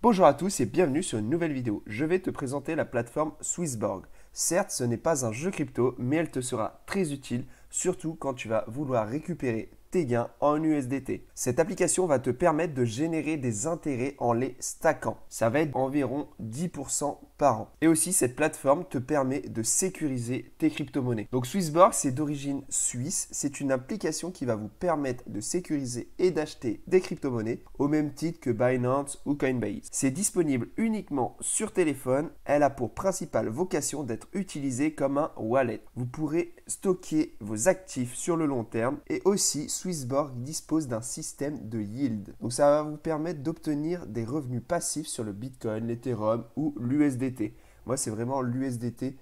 Bonjour à tous et bienvenue sur une nouvelle vidéo. Je vais te présenter la plateforme Swissborg. Certes, ce n'est pas un jeu crypto, mais elle te sera très utile, surtout quand tu vas vouloir récupérer tes gains en USDT. Cette application va te permettre de générer des intérêts en les stackant. Ça va être environ 10% par an. Et aussi, cette plateforme te permet de sécuriser tes crypto-monnaies. Donc Swissborg, c'est d'origine suisse. C'est une application qui va vous permettre de sécuriser et d'acheter des crypto-monnaies au même titre que Binance ou Coinbase. C'est disponible uniquement sur téléphone. Elle a pour principale vocation d'être utilisée comme un wallet. Vous pourrez stocker vos actifs sur le long terme et aussi Swissborg dispose d'un système de yield. Donc ça va vous permettre d'obtenir des revenus passifs sur le Bitcoin, l'Ethereum ou l'USDT. Moi, c'est vraiment l'USDT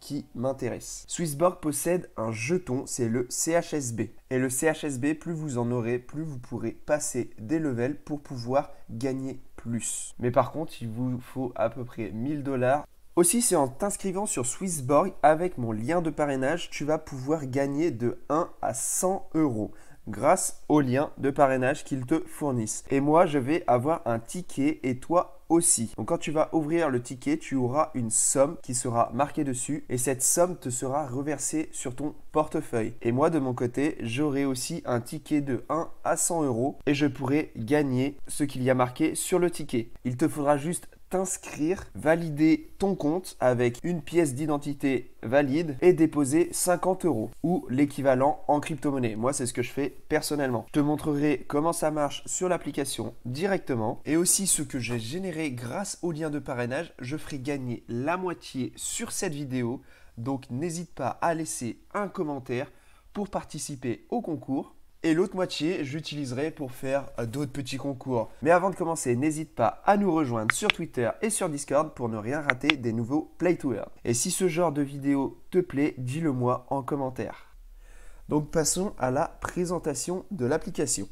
qui m'intéresse. Swissborg possède un jeton, c'est le CHSB. Et le CHSB, plus vous en aurez, plus vous pourrez passer des levels pour pouvoir gagner plus. Mais par contre, il vous faut à peu près 1000 dollars aussi, c'est en t'inscrivant sur Swissborg avec mon lien de parrainage, tu vas pouvoir gagner de 1 à 100 euros grâce aux liens de parrainage qu'ils te fournissent. Et moi, je vais avoir un ticket et toi aussi. Donc quand tu vas ouvrir le ticket, tu auras une somme qui sera marquée dessus et cette somme te sera reversée sur ton portefeuille. Et moi de mon côté, j'aurai aussi un ticket de 1 à 100 euros et je pourrai gagner ce qu'il y a marqué sur le ticket. Il te faudra juste t'inscrire, valider ton compte avec une pièce d'identité valide et déposer 50 euros ou l'équivalent en crypto-monnaie. Moi, c'est ce que je fais personnellement. Je te montrerai comment ça marche sur l'application directement et aussi ce que j'ai généré grâce au lien de parrainage. Je ferai gagner la moitié sur cette vidéo. Donc n'hésite pas à laisser un commentaire pour participer au concours et l'autre moitié, j'utiliserai pour faire euh, d'autres petits concours. Mais avant de commencer, n'hésite pas à nous rejoindre sur Twitter et sur Discord pour ne rien rater des nouveaux Play to Earn. Et si ce genre de vidéo te plaît, dis-le moi en commentaire. Donc passons à la présentation de l'application.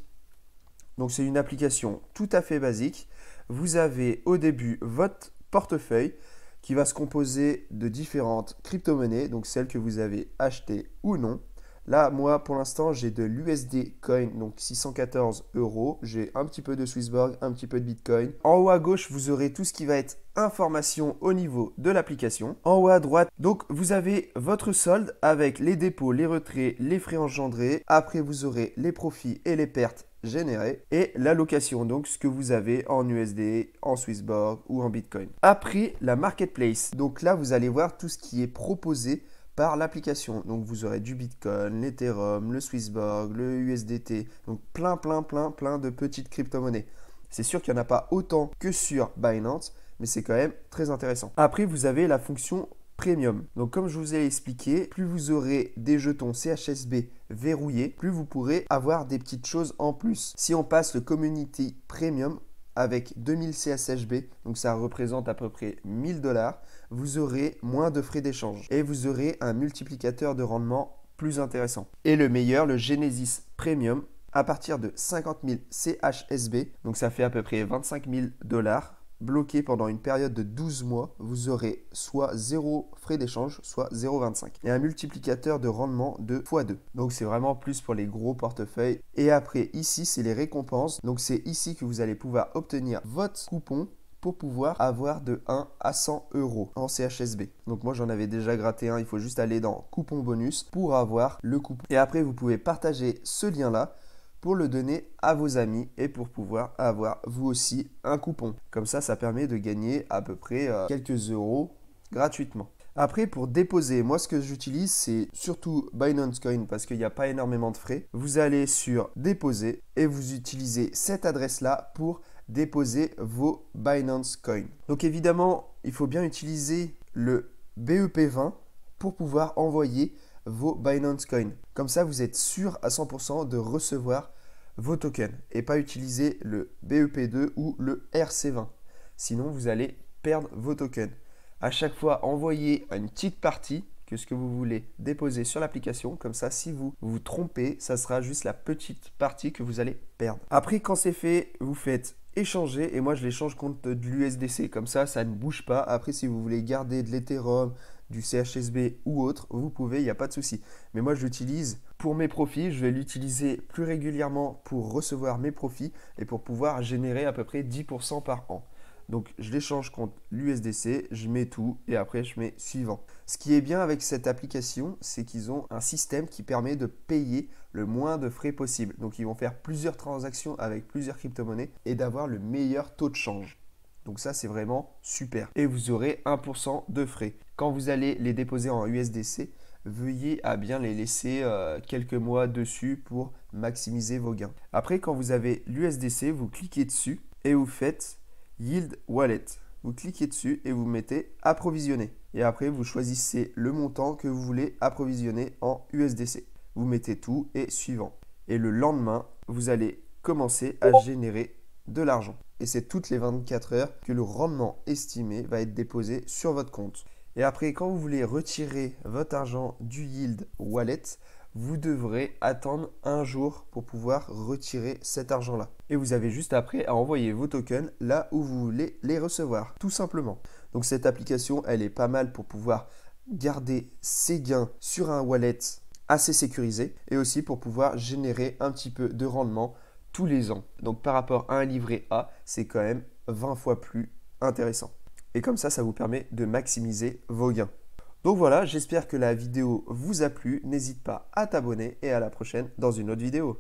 Donc c'est une application tout à fait basique. Vous avez au début votre portefeuille qui va se composer de différentes crypto-monnaies, donc celles que vous avez achetées ou non. Là, moi, pour l'instant, j'ai de l'USD Coin, donc 614 euros. J'ai un petit peu de Swissborg, un petit peu de Bitcoin. En haut à gauche, vous aurez tout ce qui va être information au niveau de l'application. En haut à droite, donc, vous avez votre solde avec les dépôts, les retraits, les frais engendrés. Après, vous aurez les profits et les pertes générés. et l'allocation, donc ce que vous avez en USD, en Swissborg ou en Bitcoin. Après, la marketplace. Donc là, vous allez voir tout ce qui est proposé par l'application. Donc vous aurez du Bitcoin, l'Ethereum, le Swissborg, le USDT, donc plein plein plein plein de petites crypto-monnaies. C'est sûr qu'il n'y en a pas autant que sur Binance, mais c'est quand même très intéressant. Après, vous avez la fonction Premium. Donc comme je vous ai expliqué, plus vous aurez des jetons CHSB verrouillés, plus vous pourrez avoir des petites choses en plus. Si on passe le Community Premium, avec 2000 CHSB, donc ça représente à peu près 1000 dollars, vous aurez moins de frais d'échange et vous aurez un multiplicateur de rendement plus intéressant. Et le meilleur, le Genesis Premium, à partir de 50 000 CHSB, donc ça fait à peu près 25 000 dollars, bloqué pendant une période de 12 mois, vous aurez soit 0 frais d'échange, soit 0,25. Et un multiplicateur de rendement de x2. Donc c'est vraiment plus pour les gros portefeuilles. Et après, ici, c'est les récompenses. Donc c'est ici que vous allez pouvoir obtenir votre coupon pour pouvoir avoir de 1 à 100 euros en CHSB. Donc moi j'en avais déjà gratté un, il faut juste aller dans coupon bonus pour avoir le coupon. Et après vous pouvez partager ce lien là pour le donner à vos amis et pour pouvoir avoir vous aussi un coupon. Comme ça, ça permet de gagner à peu près euh, quelques euros gratuitement. Après, pour déposer, moi ce que j'utilise, c'est surtout Binance Coin parce qu'il n'y a pas énormément de frais. Vous allez sur déposer et vous utilisez cette adresse-là pour déposer vos Binance Coin. Donc évidemment, il faut bien utiliser le BEP20 pour pouvoir envoyer vos Binance Coin. Comme ça, vous êtes sûr à 100% de recevoir vos tokens et pas utiliser le BEP2 ou le RC20. Sinon, vous allez perdre vos tokens. À chaque fois, envoyez une petite partie que ce que vous voulez déposer sur l'application. Comme ça, si vous vous trompez, ça sera juste la petite partie que vous allez perdre. Après, quand c'est fait, vous faites échanger et moi je l'échange contre de l'USDC. Comme ça, ça ne bouge pas. Après, si vous voulez garder de l'Ethereum, du CHSB ou autre, vous pouvez, il n'y a pas de souci. Mais moi, je l'utilise pour mes profits, je vais l'utiliser plus régulièrement pour recevoir mes profits et pour pouvoir générer à peu près 10% par an. Donc je l'échange contre l'USDC, je mets tout et après je mets suivant. Ce qui est bien avec cette application, c'est qu'ils ont un système qui permet de payer le moins de frais possible. Donc ils vont faire plusieurs transactions avec plusieurs crypto-monnaies et d'avoir le meilleur taux de change. Donc ça, c'est vraiment super. Et vous aurez 1% de frais. Quand vous allez les déposer en USDC, veuillez à bien les laisser euh, quelques mois dessus pour maximiser vos gains. Après, quand vous avez l'USDC, vous cliquez dessus et vous faites Yield Wallet. Vous cliquez dessus et vous mettez approvisionner. Et après, vous choisissez le montant que vous voulez approvisionner en USDC. Vous mettez tout et suivant. Et le lendemain, vous allez commencer à générer de l'argent et c'est toutes les 24 heures que le rendement estimé va être déposé sur votre compte. Et après, quand vous voulez retirer votre argent du yield wallet, vous devrez attendre un jour pour pouvoir retirer cet argent-là. Et vous avez juste après à envoyer vos tokens là où vous voulez les recevoir, tout simplement. Donc cette application, elle est pas mal pour pouvoir garder ses gains sur un wallet assez sécurisé et aussi pour pouvoir générer un petit peu de rendement tous les ans. Donc par rapport à un livret A, c'est quand même 20 fois plus intéressant. Et comme ça, ça vous permet de maximiser vos gains. Donc voilà, j'espère que la vidéo vous a plu. N'hésite pas à t'abonner et à la prochaine dans une autre vidéo.